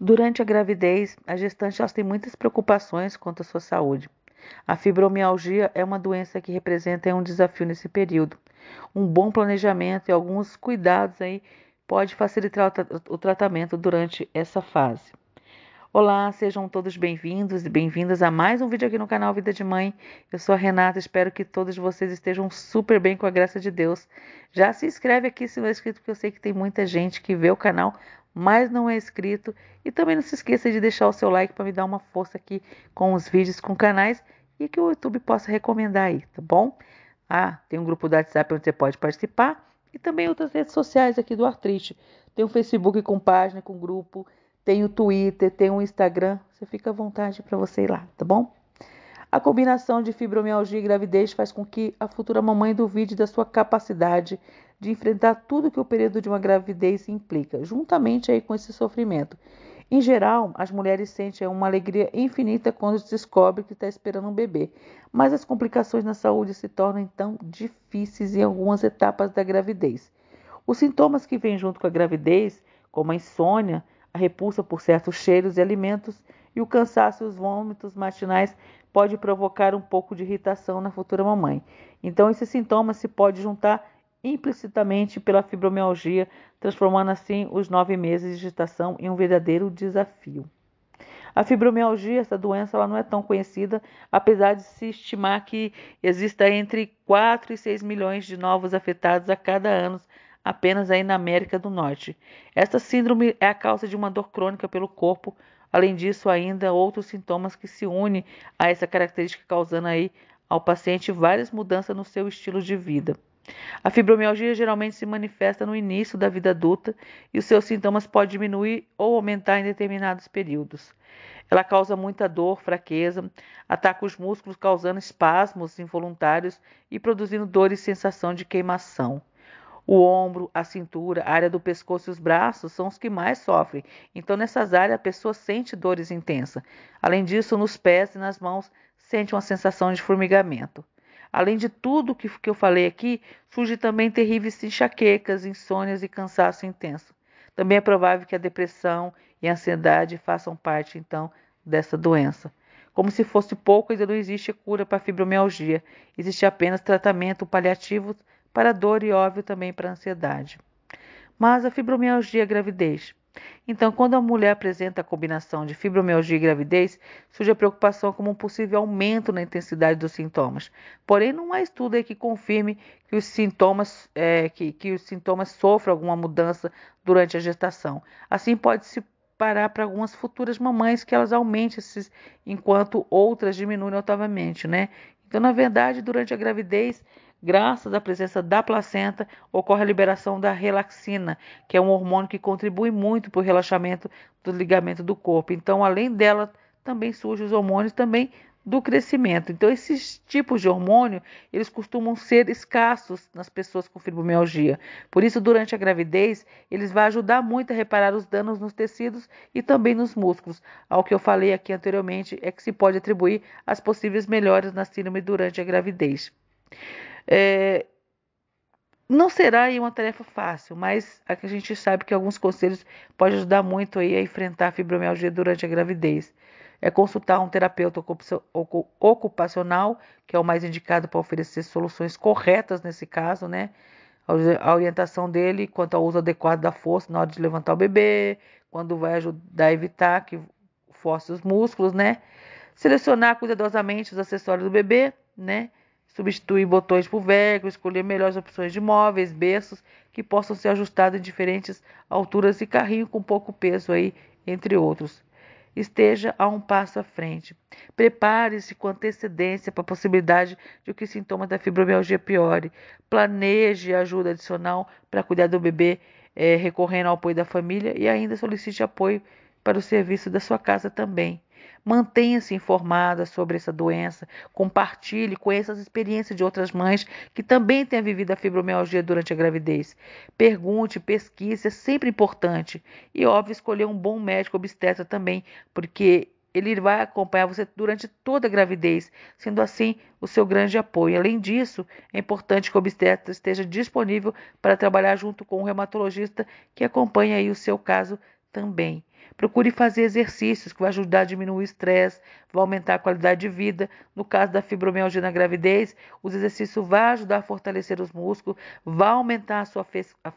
Durante a gravidez, a gestante tem muitas preocupações quanto à sua saúde. A fibromialgia é uma doença que representa é um desafio nesse período. Um bom planejamento e alguns cuidados aí pode facilitar o tratamento durante essa fase. Olá, sejam todos bem-vindos e bem-vindas a mais um vídeo aqui no canal Vida de Mãe. Eu sou a Renata, espero que todos vocês estejam super bem com a graça de Deus. Já se inscreve aqui se não é inscrito, porque eu sei que tem muita gente que vê o canal, mas não é inscrito. E também não se esqueça de deixar o seu like para me dar uma força aqui com os vídeos, com canais e que o YouTube possa recomendar aí, tá bom? Ah, tem um grupo do WhatsApp onde você pode participar e também outras redes sociais aqui do Artrite. Tem o Facebook com página, com grupo, tem o Twitter, tem o Instagram. Você fica à vontade para você ir lá, tá bom? A combinação de fibromialgia e gravidez faz com que a futura mamãe duvide da sua capacidade de enfrentar tudo que o período de uma gravidez implica, juntamente aí com esse sofrimento. Em geral, as mulheres sentem uma alegria infinita quando descobrem que está esperando um bebê, mas as complicações na saúde se tornam então difíceis em algumas etapas da gravidez. Os sintomas que vêm junto com a gravidez, como a insônia, a repulsa por certos cheiros e alimentos, e o cansaço e os vômitos matinais pode provocar um pouco de irritação na futura mamãe. Então, esse sintoma se pode juntar implicitamente pela fibromialgia, transformando assim os nove meses de gestação em um verdadeiro desafio. A fibromialgia, essa doença, ela não é tão conhecida, apesar de se estimar que exista entre 4 e 6 milhões de novos afetados a cada ano, apenas aí na América do Norte. Esta síndrome é a causa de uma dor crônica pelo corpo, Além disso, ainda outros sintomas que se unem a essa característica, causando aí ao paciente várias mudanças no seu estilo de vida. A fibromialgia geralmente se manifesta no início da vida adulta e os seus sintomas podem diminuir ou aumentar em determinados períodos. Ela causa muita dor, fraqueza, ataca os músculos, causando espasmos involuntários e produzindo dor e sensação de queimação. O ombro, a cintura, a área do pescoço e os braços são os que mais sofrem. Então, nessas áreas, a pessoa sente dores intensas. Além disso, nos pés e nas mãos, sente uma sensação de formigamento. Além de tudo que, que eu falei aqui, surge também terríveis enxaquecas, insônias e cansaço intenso. Também é provável que a depressão e a ansiedade façam parte, então, dessa doença. Como se fosse pouco, ainda não existe cura para fibromialgia. Existe apenas tratamento paliativo para dor e óbvio também para ansiedade. Mas a fibromialgia e a gravidez. Então, quando a mulher apresenta a combinação de fibromialgia e gravidez, surge a preocupação como um possível aumento na intensidade dos sintomas. Porém, não há estudo aí que confirme que os sintomas, é, que, que os sintomas sofrem alguma mudança durante a gestação. Assim, pode-se parar para algumas futuras mamães que elas aumentem esses, enquanto outras diminuem notavelmente, né? Então, na verdade, durante a gravidez, graças à presença da placenta, ocorre a liberação da relaxina, que é um hormônio que contribui muito para o relaxamento do ligamento do corpo. Então, além dela, também surgem os hormônios também do crescimento. Então, esses tipos de hormônio, eles costumam ser escassos nas pessoas com fibromialgia. Por isso, durante a gravidez, eles vão ajudar muito a reparar os danos nos tecidos e também nos músculos. Ao que eu falei aqui anteriormente, é que se pode atribuir as possíveis melhorias na síndrome durante a gravidez. É, não será aí uma tarefa fácil, mas a gente sabe que alguns conselhos podem ajudar muito aí a enfrentar a fibromialgia durante a gravidez é consultar um terapeuta ocupacional, que é o mais indicado para oferecer soluções corretas nesse caso, né? A orientação dele quanto ao uso adequado da força na hora de levantar o bebê, quando vai ajudar a evitar que force os músculos, né? Selecionar cuidadosamente os acessórios do bebê, né? Substituir botões por velcro, escolher melhores opções de móveis, berços que possam ser ajustados em diferentes alturas e carrinho com pouco peso aí, entre outros esteja a um passo à frente. Prepare-se com antecedência para a possibilidade de que sintomas da fibromialgia piore. Planeje ajuda adicional para cuidar do bebê, é, recorrendo ao apoio da família e ainda solicite apoio para o serviço da sua casa também. Mantenha-se informada sobre essa doença, compartilhe, conheça as experiências de outras mães que também tenham vivido a fibromialgia durante a gravidez. Pergunte, pesquise, é sempre importante. E, óbvio, escolher um bom médico obstetra também, porque ele vai acompanhar você durante toda a gravidez, sendo assim o seu grande apoio. Além disso, é importante que o obstetra esteja disponível para trabalhar junto com o reumatologista que acompanha aí o seu caso também. Procure fazer exercícios que vai ajudar a diminuir o estresse, vão aumentar a qualidade de vida. No caso da fibromialgia na gravidez, os exercícios vão ajudar a fortalecer os músculos, vão aumentar a sua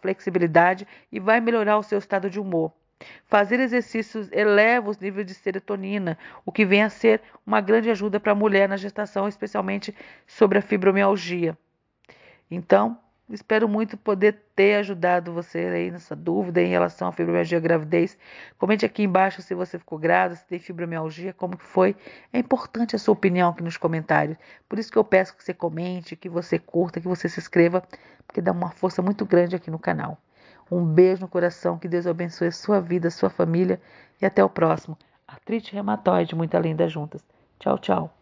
flexibilidade e vai melhorar o seu estado de humor. Fazer exercícios eleva os níveis de serotonina, o que vem a ser uma grande ajuda para a mulher na gestação, especialmente sobre a fibromialgia. Então, Espero muito poder ter ajudado você aí nessa dúvida em relação à fibromialgia e gravidez. Comente aqui embaixo se você ficou grávida, se tem fibromialgia, como que foi. É importante a sua opinião aqui nos comentários. Por isso que eu peço que você comente, que você curta, que você se inscreva, porque dá uma força muito grande aqui no canal. Um beijo no coração, que Deus abençoe a sua vida, a sua família e até o próximo. Artrite reumatoide, muita das juntas. Tchau, tchau.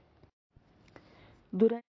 Durante